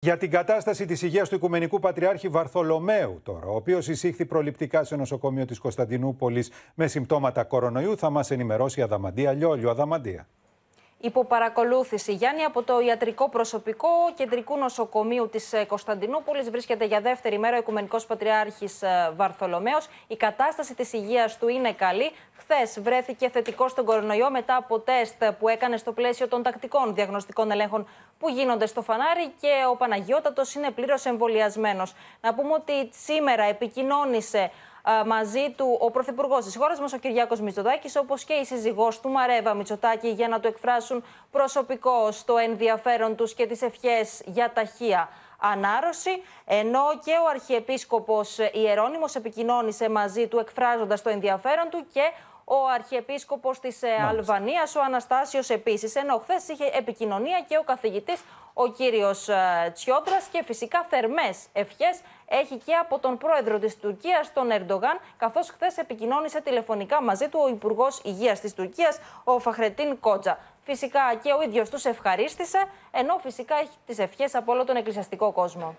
Για την κατάσταση της υγείας του Οικουμενικού Πατριάρχη Βαρθολομαίου, τώρα, ο οποίος εισήχθη προληπτικά σε νοσοκομείο της Κωνσταντινούπολης με συμπτώματα κορονοϊού, θα μας ενημερώσει η Αδαμαντία Λιόλιο. Αδαμαντία υπό παρακολούθηση. Γιάννη, από το ιατρικό προσωπικό κεντρικού νοσοκομείου της ε, Κωνσταντινούπολης βρίσκεται για δεύτερη μέρα ο Οικουμενικός Πατριάρχης ε, Βαρθολομέος. Η κατάσταση της υγείας του είναι καλή. Χθες βρέθηκε θετικό στον κορονοϊό μετά από τεστ που έκανε στο πλαίσιο των τακτικών διαγνωστικών ελέγχων που γίνονται στο φανάρι και ο Παναγιώτατος είναι πλήρως εμβολιασμένος. Να πούμε ότι σήμερα επικοινώνησε μαζί του ο Πρωθυπουργός της χώρας μας, ο Κυριάκος Μητσοτάκης, όπως και η σύζυγός του Μαρέβα Μητσοτάκη, για να του εκφράσουν προσωπικό στο ενδιαφέρον τους και τις ευχές για ταχεία ανάρρωση, ενώ και ο Αρχιεπίσκοπος Ιερώνυμος επικοινώνησε μαζί του εκφράζοντας το ενδιαφέρον του και ο Αρχιεπίσκοπος της ε, Αλβανίας, ο Αναστάσιος επίσης, Ενώ χθες είχε επικοινωνία και ο Καθηγητής, ο κύριος ε, Τσιόντρας και φυσικά θερμές ευχές έχει και από τον πρόεδρο της Τουρκίας, τον Ερντογάν, καθώς χθες επικοινώνησε τηλεφωνικά μαζί του ο Υπουργός Υγείας της Τουρκίας, ο Φαχρετίν Κότσα. Φυσικά και ο ίδιος τους ευχαρίστησε, ενώ φυσικά έχει τις ευχές από όλο τον εκκλησιαστικό κόσμο.